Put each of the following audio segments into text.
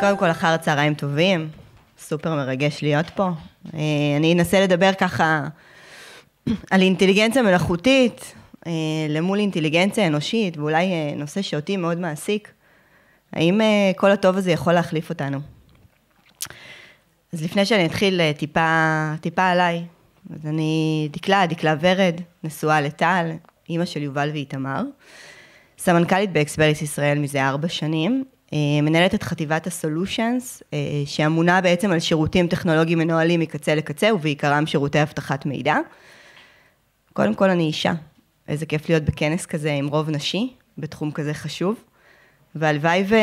קודם כל, אחר צהריים טובים. סופר מרגש להיות פה. אה, אני אנסה לדבר ככה על אינטליגנציה מלאכותית, אה, למול אינטליגנציה אנושית, ואולי אה, נושא שאותי מאוד מעסיק. האם כל הטוב הזה יכול להחליף אותנו? אז לפני שאני אתחיל טיפה, טיפה עליי, אז אני דקלה, דקלה ורד, נשואה לטל, אימא של יובל ואיתמר, סמנכ"לית באקספריס ישראל מזה ארבע שנים, אה, מנהלת את חטיבת הסולושנס, אה, שאמונה בעצם על שירותים טכנולוגיים מנוהלים מקצה לקצה, ובעיקרם שירותי אבטחת מידע. קודם כל אני אישה, איזה כיף להיות בכנס כזה עם רוב נשי, בתחום כזה חשוב, והלוואי ו...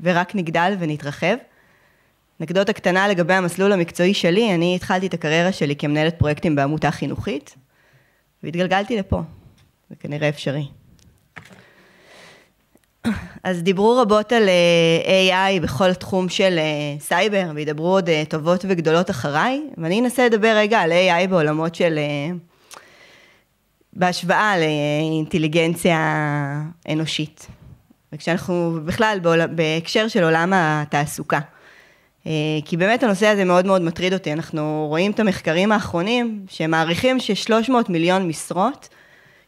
ורק נגדל ונתרחב. אנקדוטה קטנה לגבי המסלול המקצועי שלי, אני התחלתי את הקריירה שלי כמנהלת פרויקטים בעמותה חינוכית, והתגלגלתי לפה, זה כנראה אפשרי. אז דיברו רבות על אה, AI בכל התחום של אה, סייבר, וידברו עוד אה, טובות וגדולות אחריי, ואני אנסה לדבר רגע על AI בעולמות של... בהשוואה לאינטליגנציה אנושית. וכשאנחנו בכלל בעול... בהקשר של עולם התעסוקה. כי באמת הנושא הזה מאוד מאוד מטריד אותי, אנחנו רואים את המחקרים האחרונים שמעריכים ש-300 מיליון משרות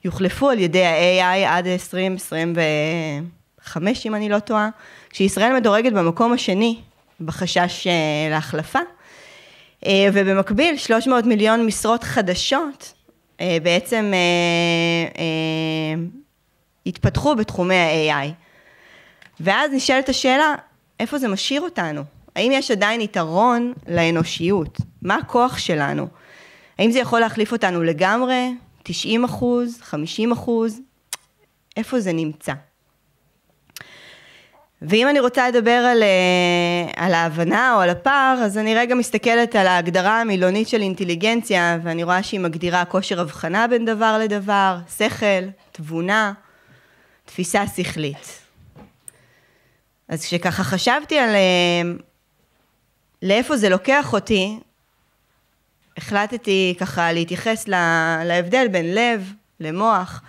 יוחלפו על ידי ה-AI עד 2020 ו... חמש, אם אני לא טועה, כשישראל מדורגת במקום השני בחשש אה, להחלפה, אה, ובמקביל 300 מיליון משרות חדשות אה, בעצם התפתחו בתחומי ה-AI. ואז נשאלת השאלה, איפה זה משאיר אותנו? האם יש עדיין יתרון לאנושיות? מה הכוח שלנו? האם זה יכול להחליף אותנו לגמרי? 90 אחוז? 50 אחוז? איפה זה נמצא? ואם אני רוצה לדבר על, אה, על ההבנה או על הפער, אז אני רגע מסתכלת על ההגדרה המילונית של אינטליגנציה, ואני רואה שהיא מגדירה כושר הבחנה בין דבר לדבר, שכל, תבונה, תפיסה שכלית. אז כשככה חשבתי על אה, לאיפה זה לוקח אותי, החלטתי ככה להתייחס לה, להבדל בין לב למוח,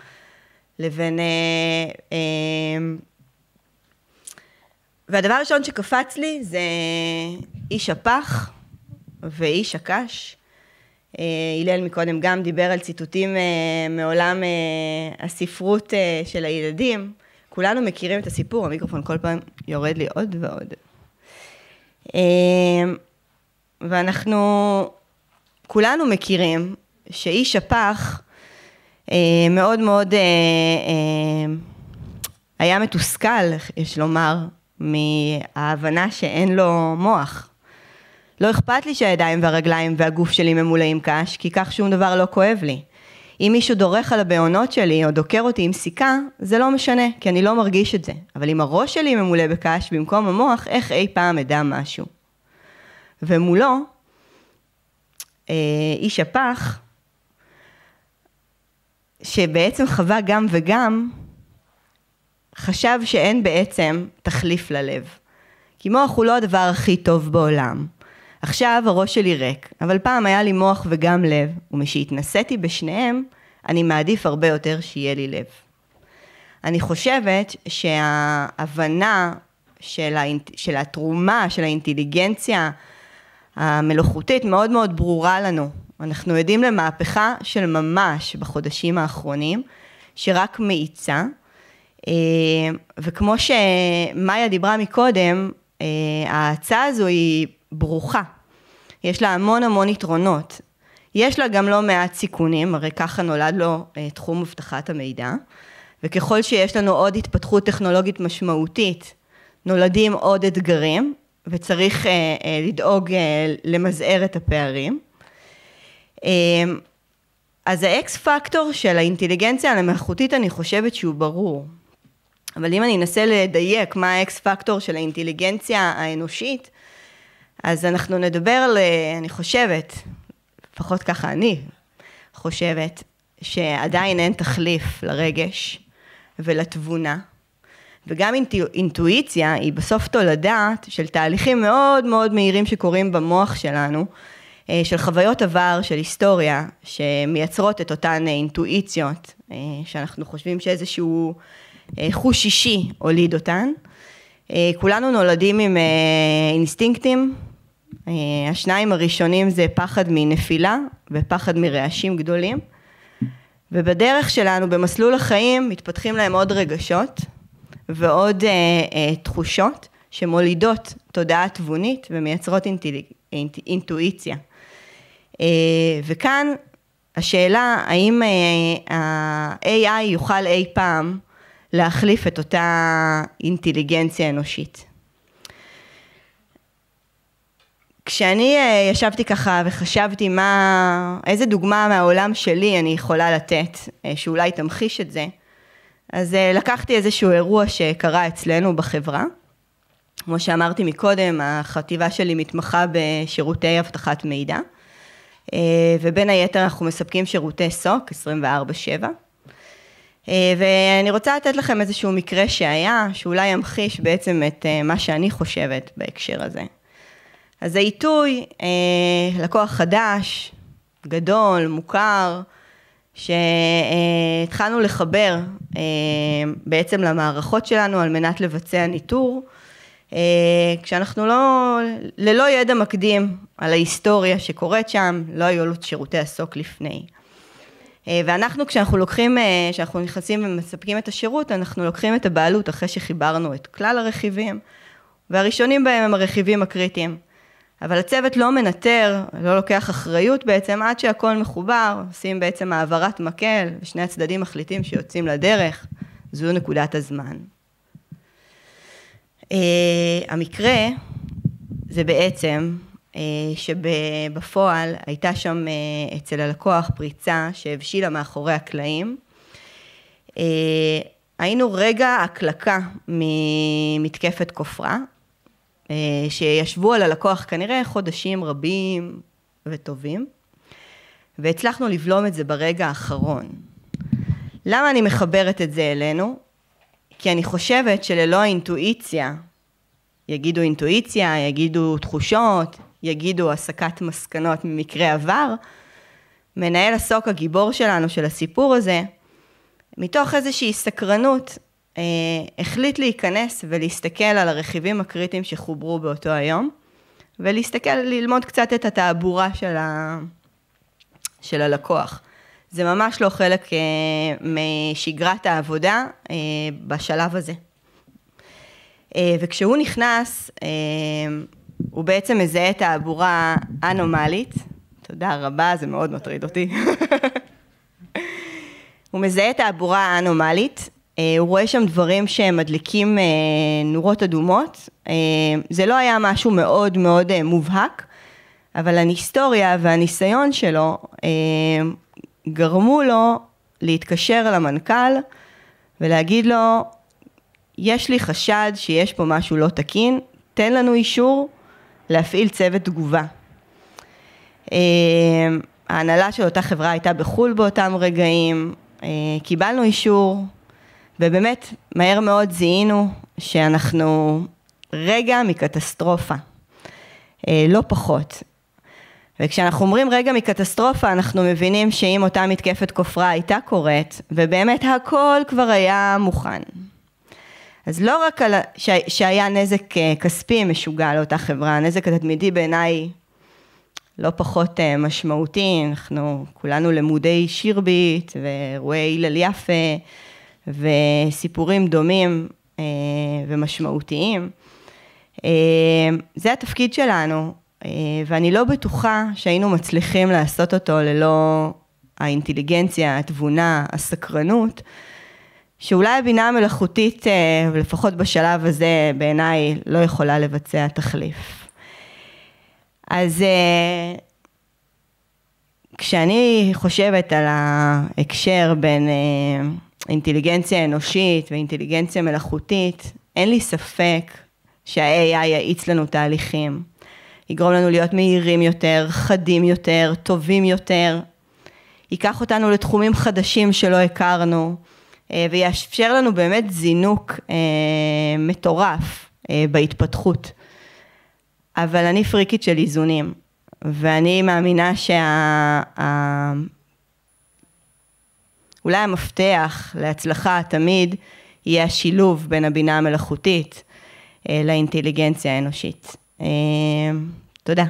לבין... אה, אה, והדבר הראשון שקפץ לי זה איש הפח ואיש הקש. אה, הלל מקודם גם דיבר על ציטוטים אה, מעולם אה, הספרות של הילדים. כולנו מכירים את הסיפור, המיקרופון כל פעם יורד לי עוד ועוד. ואנחנו כולנו מכירים שאיש הפח מאוד מאוד היה מתוסכל, יש לומר, מההבנה שאין לו מוח. לא אכפת לי שהידיים והרגליים והגוף שלי ממולאים קש, כי כך שום דבר לא כואב לי. אם מישהו דורך על הבעונות שלי או דוקר אותי עם סיכה, זה לא משנה, כי אני לא מרגיש את זה. אבל אם הראש שלי ממולא בקש במקום המוח, איך אי פעם אדע משהו? ומולו, אה, איש הפח, שבעצם חווה גם וגם, חשב שאין בעצם תחליף ללב. כי מוח הוא לא הדבר הכי טוב בעולם. עכשיו הראש שלי ריק, אבל פעם היה לי מוח וגם לב, ומשהתנסיתי בשניהם, אני מעדיף הרבה יותר שיהיה לי לב. אני חושבת שההבנה של, האינט... של התרומה, של האינטליגנציה המלאכותית מאוד מאוד ברורה לנו. אנחנו עדים למהפכה של ממש בחודשים האחרונים, שרק מאיצה אה, וכמו שמאיה דיברה מקודם, אה, ההצעה הזו היא ברוכה. יש לה המון המון יתרונות. יש לה גם לא מעט סיכונים, הרי ככה נולד לו אה, תחום אבטחת המידע, וככל שיש לנו עוד התפתחות טכנולוגית משמעותית, נולדים עוד אתגרים, וצריך לדאוג למזער את הפערים. אז האקס פקטור של האינטליגנציה המלאכותית, אני חושבת שהוא ברור. אבל אם אני אנסה לדייק מה האקס פקטור של האינטליגנציה האנושית, אז אנחנו נדבר על, אה, אני חושבת, לפחות ככה אני חושבת, שעדיין אין תחליף לרגש ולתבונה. וגם אינטואיציה היא בסוף תולדה של תהליכים מאוד מאוד מהירים שקורים במוח שלנו, אה, של חוויות עבר, של היסטוריה, שמייצרות את אותן אה, אינטואיציות, שאנחנו חושבים שאיזשהו אה, חוש אישי הוליד אותן. אה, כולנו נולדים עם אה, אינסטינקטים, השניים הראשונים זה פחד מנפילה ופחד מרעשים גדולים, ובדרך שלנו, במסלול החיים, מתפתחים להם עוד רגשות ועוד אה, אה, תחושות שמולידות תודעה תבונית ומייצרות אינטל... אינט... אינטואיציה. אה, וכאן השאלה האם ה-AI יוכל אי פעם להחליף את אותה אינטליגנציה אנושית. כשאני אה, ישבתי ככה וחשבתי מה, איזה דוגמה מהעולם שלי אני יכולה לתת, אה, שאולי תמחיש את זה, אז אה, לקחתי איזשהו אירוע שקרה אצלנו בחברה. כמו שאמרתי מקודם, החטיבה שלי מתמחה בשירותי אבטחת מידע, ובין היתר אנחנו מספקים שירותי סוק 24/7. אה, ואני רוצה לתת לכם איזשהו מקרה שהיה, שאולי ימחיש בעצם את אה, מה שאני חושבת בהקשר הזה. אז העיתוי, אה, לקוח חדש, גדול, מוכר, שהתחלנו לחבר בעצם למערכות שלנו על מנת לבצע ניטור, כשאנחנו לא, ללא ידע מקדים על ההיסטוריה שקורית שם, לא היו לו שירותי הסוק לפני. אה, ואנחנו כשאנחנו לוקחים, אה, כשאנחנו נכנסים ומספקים את השירות, אנחנו לוקחים את הבעלות אחרי שחיברנו את כלל הרכיבים, והראשונים בהם הם הרכיבים הקריטיים. אבל הצוות לא מנטר, לא לוקח אחריות בעצם, עד שהכל מחובר, עושים בעצם העברת מקל, ושני הצדדים מחליטים שיוצאים לדרך, זו נקודת הזמן. אה, המקרה זה בעצם אה, שבפועל הייתה שם אה, אצל הלקוח פריצה שהבשילה מאחורי הקלעים. אה, היינו רגע הקלקה ממתקפת כופרה, שישבו על הלקוח כנראה חודשים רבים וטובים, והצלחנו לבלום את זה ברגע האחרון. למה אני מחברת את זה אלינו? כי אני חושבת שללא האינטואיציה, יגידו אינטואיציה, יגידו תחושות, יגידו הסקת מסקנות ממקרה עבר, מנהל הסוק הגיבור שלנו של הסיפור הזה, מתוך איזושהי סקרנות, אה, החליט להיכנס ולהסתכל על הרכיבים הקריטיים שחוברו באותו היום, ולהסתכל, ללמוד קצת את התעבורה של, ה, של הלקוח. זה ממש לא חלק אה, משגרת העבודה אה, בשלב הזה. אה, וכשהוא נכנס, אה, הוא בעצם מזהה תעבורה אנומלית, תודה רבה, זה מאוד מטריד אותי. הוא מזהה תעבורה אנומלית, אה, הוא רואה שם דברים שמדליקים אה, נורות אדומות, אה, זה לא היה משהו מאוד מאוד מובהק, אבל ההיסטוריה והניסיון שלו גרמו לו להתקשר למנכ"ל ולהגיד לו, יש לי חשד שיש פה משהו לא תקין, תן לנו אישור להפעיל צוות תגובה. אה, ההנהלה של אותה חברה הייתה בחו"ל באותם רגעים, אה, קיבלנו אישור, ובאמת, מהר מאוד זיהינו שאנחנו רגע מקטסטרופה, אה, לא פחות. וכשאנחנו אומרים רגע מקטסטרופה, אנחנו מבינים שאם אותה מתקפת כופרה הייתה קורית, ובאמת הכל כבר היה מוכן. אז לא רק על, ש, שהיה נזק אה, כספי משוגע לאותה חברה, הנזק התדמידי בעיניי לא פחות אה, משמעותי, אנחנו כולנו למודי שירביט ואירועי הלל יפה וסיפורים דומים אה, ומשמעותיים. זה התפקיד שלנו, ואני לא בטוחה שהיינו מצליחים לעשות אותו ללא האינטליגנציה, התבונה, הסקרנות. שאולי הבינה המלאכותית, אה, לפחות בשלב הזה, בעיניי לא יכולה לבצע תחליף. אז אה, כשאני חושבת על ההקשר בין אה, אינטליגנציה אנושית ואינטליגנציה מלאכותית, אין לי ספק שה-AI יאיץ לנו תהליכים, יגרום לנו להיות מהירים יותר, חדים יותר, טובים יותר, ייקח אותנו לתחומים חדשים שלא הכרנו. אה, ויאפשר לנו באמת זינוק אה, מטורף אה, בהתפתחות. אבל אני פריקית של איזונים, ואני מאמינה שה... אולי המפתח להצלחה תמיד יהיה השילוב בין הבינה המלאכותית לאינטליגנציה האנושית. תודה.